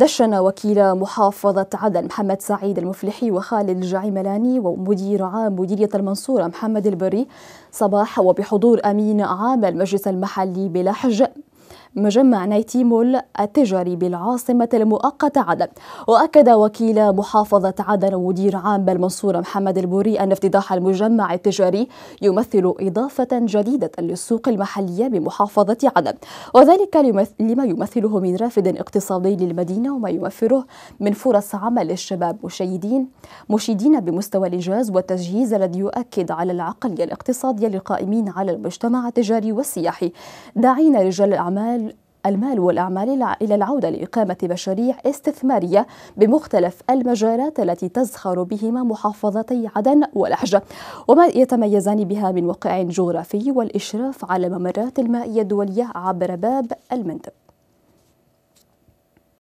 دشن وكيل محافظة عدن محمد سعيد المفلحي وخالد الجعيملاني ومدير عام مديرية المنصورة محمد البري صباح وبحضور أمين عام المجلس المحلي بلحج مجمع نيتيمول التجاري بالعاصمة المؤقتة عدن وأكد وكيل محافظة عدن ومدير عام المنصورة محمد البوري أن افتتاح المجمع التجاري يمثل إضافة جديدة للسوق المحلية بمحافظة عدن وذلك لما يمثله من رافد اقتصادي للمدينة وما يوفره من فرص عمل للشباب مشيدين مشيدين بمستوى الإنجاز والتجهيز الذي يؤكد على العقلية الاقتصادية للقائمين على المجتمع التجاري والسياحي داعين رجال الأعمال المال المال والأعمال إلى العودة لإقامة مشاريع استثمارية بمختلف المجالات التي تزخر بهما محافظتي عدن ولحجة وما يتميزان بها من وقع جغرافي والإشراف على ممرات المائية الدولية عبر باب المندب